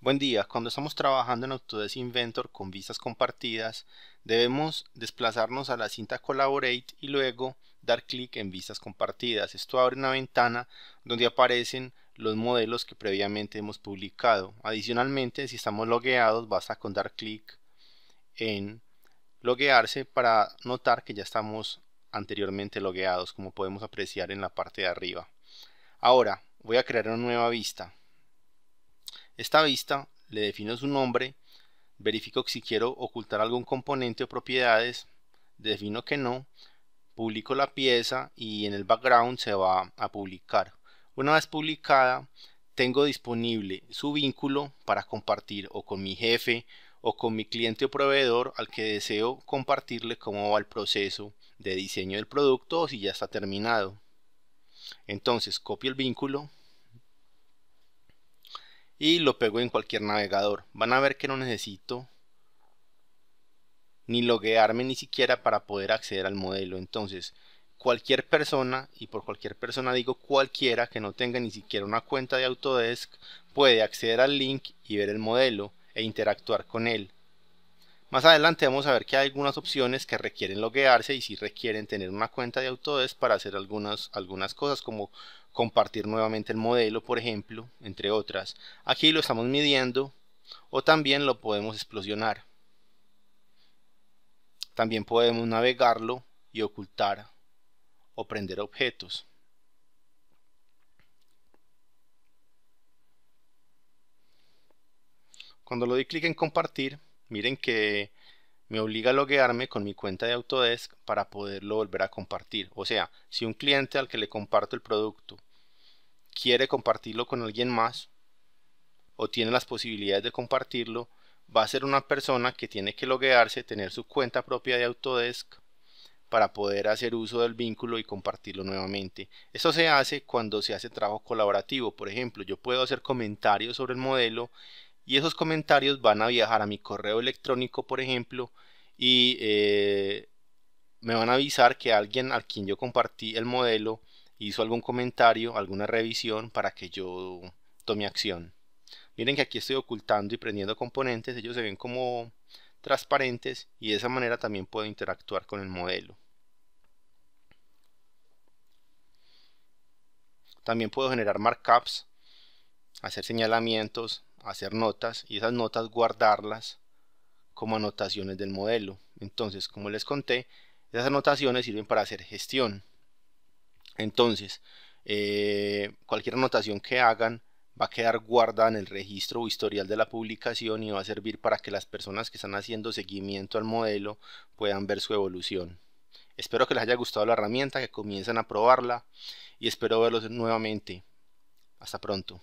Buen día, cuando estamos trabajando en Autodesk Inventor con vistas compartidas, debemos desplazarnos a la cinta Collaborate y luego dar clic en vistas compartidas. Esto abre una ventana donde aparecen los modelos que previamente hemos publicado. Adicionalmente, si estamos logueados, basta con dar clic en loguearse para notar que ya estamos anteriormente logueados, como podemos apreciar en la parte de arriba. Ahora, voy a crear una nueva vista. Esta vista le defino su nombre, verifico si quiero ocultar algún componente o propiedades, defino que no, publico la pieza y en el background se va a publicar. Una vez publicada, tengo disponible su vínculo para compartir o con mi jefe o con mi cliente o proveedor al que deseo compartirle cómo va el proceso de diseño del producto o si ya está terminado. Entonces copio el vínculo, y lo pego en cualquier navegador. Van a ver que no necesito ni loguearme ni siquiera para poder acceder al modelo. Entonces, cualquier persona, y por cualquier persona digo cualquiera que no tenga ni siquiera una cuenta de Autodesk, puede acceder al link y ver el modelo e interactuar con él. Más adelante vamos a ver que hay algunas opciones que requieren loguearse y si requieren tener una cuenta de Autodesk para hacer algunas, algunas cosas como compartir nuevamente el modelo, por ejemplo, entre otras. Aquí lo estamos midiendo o también lo podemos explosionar. También podemos navegarlo y ocultar o prender objetos. Cuando lo doy clic en compartir, Miren que me obliga a loguearme con mi cuenta de Autodesk para poderlo volver a compartir. O sea, si un cliente al que le comparto el producto quiere compartirlo con alguien más o tiene las posibilidades de compartirlo, va a ser una persona que tiene que loguearse, tener su cuenta propia de Autodesk para poder hacer uso del vínculo y compartirlo nuevamente. eso se hace cuando se hace trabajo colaborativo. Por ejemplo, yo puedo hacer comentarios sobre el modelo y esos comentarios van a viajar a mi correo electrónico, por ejemplo, y eh, me van a avisar que alguien al quien yo compartí el modelo hizo algún comentario, alguna revisión para que yo tome acción. Miren que aquí estoy ocultando y prendiendo componentes, ellos se ven como transparentes y de esa manera también puedo interactuar con el modelo. También puedo generar markups, hacer señalamientos, hacer notas y esas notas guardarlas como anotaciones del modelo. Entonces, como les conté, esas anotaciones sirven para hacer gestión. Entonces, eh, cualquier anotación que hagan va a quedar guardada en el registro o historial de la publicación y va a servir para que las personas que están haciendo seguimiento al modelo puedan ver su evolución. Espero que les haya gustado la herramienta, que comiencen a probarla y espero verlos nuevamente. Hasta pronto.